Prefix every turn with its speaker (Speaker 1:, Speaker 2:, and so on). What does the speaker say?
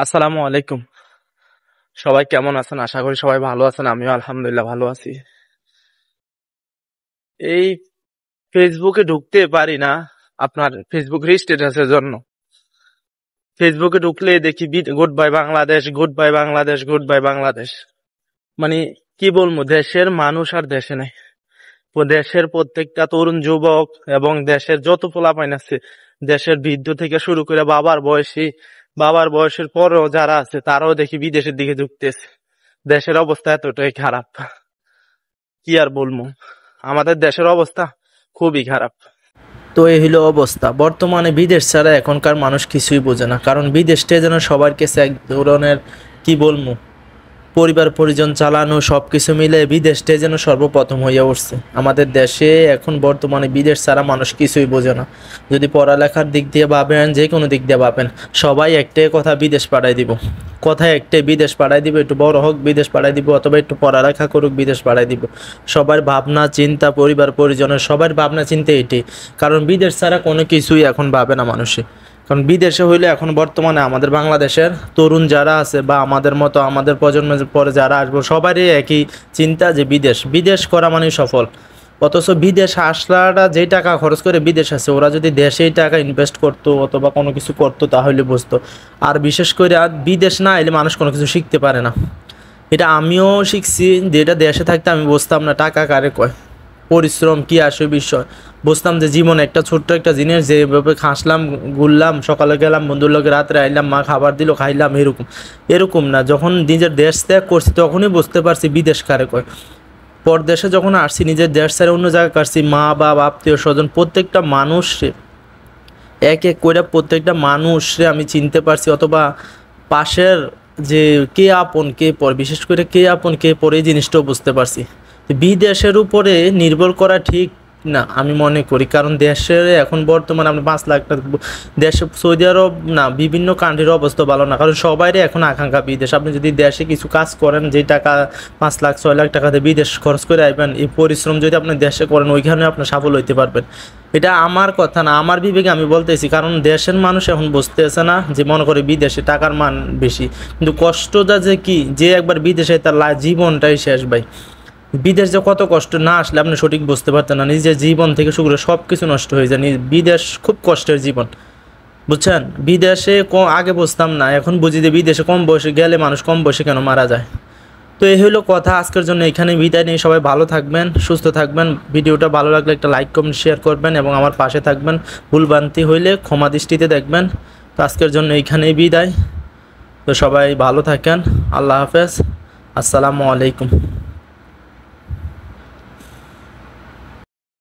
Speaker 1: আসসালামু আলাইকুম সবাই কেমন আছেন আশা করি সবাই ভালো আছেন আমিও আলহামদুলিল্লাহ ভালো আছি এই ফেসবুকে ঢুকতে পারি না আপনার ফেসবুক রিস্টেটাসের জন্য ফেসবুকে ঢুকলে দেখি good bye Bangladesh good bye Bangladesh good bye Bangladesh মানে কি বলবো দেশের মানুষ আর দেশে নাই দেশের প্রত্যেকটা তরুণ যুবক এবং দেশের যত পোলাপাইন আছে দেশের বৃদ্ধ থেকে শুরু করে বাবার বয়সী বাবার বয়সের পরেও যারা আছে তারাও দেখি বিদেশের দিকে ঢুকতেছে দেশের অবস্থা এতটাই খারাপ কি আর বলবো আমাদের দেশের অবস্থা খুবই খারাপ তো এই হলো অবস্থা বর্তমানে বিদেশ ছাড়া এখনকার মানুষ কিছুই বোঝে না কারণ বিদেশটা যেন সবার কাছে এক ধরনের কি বলবো পরিবার পরিজন চালানো সব কিছু মিলে বিদেশটাই যেন সর্বপ্রথম হইয়া উঠছে আমাদের দেশে এখন বর্তমানে বিদেশ ছাড়া মানুষ কিছুই বোঝে না যদি পড়ালেখার দিক দিয়ে ভাবেন যে কোনো দিক দিয়ে ভাবেন সবাই একটাই কথা বিদেশ পাঠাই দিব কথা একটাই বিদেশ পাঠাই দিব একটু বড় হোক বিদেশ পাঠাই দিব অথবা একটু পড়ালেখা করুক বিদেশ পাঠাই দিব সবার ভাবনা চিন্তা পরিবার পরিজনের সবার ভাবনা চিন্তা এটি কারণ বিদেশ ছাড়া কোনো কিছুই এখন ভাবে না মানুষে কারণ বিদেশে হইলে এখন বর্তমানে আমাদের বাংলাদেশের তরুণ যারা আছে বা আমাদের মতো আমাদের প্রজন্মের পরে যারা আসবো সবারই একই চিন্তা যে বিদেশ বিদেশ করা মানেই সফল অথচ বিদেশ আসলাটা যেই টাকা খরচ করে বিদেশ আছে ওরা যদি দেশেই টাকা ইনভেস্ট করতো অথবা কোনো কিছু করতো তাহলে বুঝতো আর বিশেষ করে আর বিদেশ না এলে মানুষ কোনো কিছু শিখতে পারে না এটা আমিও শিখছি যেটা দেশে থাকতে আমি বুঝতাম না টাকা কারে কয় পরিশ্রম কি আসে বিষয় বুঝতাম যে জীবন একটা ছোট্ট একটা জিনিস যেভাবে খাসলাম ঘুরলাম সকালে গেলাম বন্ধুর লোকে রাত্রে আইলাম মা খাবার দিল খাইলাম এরকম এরকম না যখন নিজের দেশ ত্যাগ করছি তখনই বুঝতে পারছি বিদেশ কারে কয় পরদেশে যখন আসছি নিজের দেশ ছেড়ে অন্য জায়গায় কাটছি মা বাপ আত্মীয় স্বজন প্রত্যেকটা মানুষ এক এক করে প্রত্যেকটা মানুষ আমি চিনতে পারছি অথবা পাশের যে কে আপন কে পর বিশেষ করে কে আপন কে পর এই জিনিসটাও বুঝতে পারছি বিদেশের উপরে নির্ভর করা ঠিক না আমি মনে করি কারণ দেশের এখন বর্তমানে আমরা পাঁচ লাখ টাকা দেশ সৌদি আরব না বিভিন্ন কান্ট্রির অবস্থা ভালো না কারণ সবাইরে এখন আকাঙ্ক্ষা বিদেশ আপনি যদি দেশে কিছু কাজ করেন যে টাকা পাঁচ লাখ ছয় লাখ টাকাতে বিদেশ খরচ করে আসবেন এই পরিশ্রম যদি আপনি দেশে করেন ওইখানে আপনি সাফল হইতে পারবেন এটা আমার কথা না আমার বিবেকে আমি বলতেছি কারণ দেশের মানুষ এখন বুঝতেছে না যে মনে করে বিদেশে টাকার মান বেশি কিন্তু কষ্টটা যে কি যে একবার বিদেশে তার জীবনটাই শেষ ভাই বিদেশ যে কত কষ্ট না আসলে আপনি সঠিক বুঝতে পারতেন না নিজের জীবন থেকে শুরু করে সব কিছু নষ্ট হয়ে যায় বিদেশ খুব কষ্টের জীবন বুঝছেন বিদেশে আগে বুঝতাম না এখন বুঝি যে বিদেশে কম বয়সে গেলে মানুষ কম বয়সে কেন মারা যায় তো এই হলো কথা আজকের জন্য এখানে বিদায় নিয়ে সবাই ভালো থাকবেন সুস্থ থাকবেন ভিডিওটা ভালো লাগলে একটা লাইক কমেন্ট শেয়ার করবেন এবং আমার পাশে থাকবেন ভুলভ্রান্তি হইলে ক্ষমা দৃষ্টিতে দেখবেন তো আজকের জন্য এইখানেই বিদায় তো সবাই ভালো থাকেন আল্লাহ হাফেজ আসসালামু আলাইকুম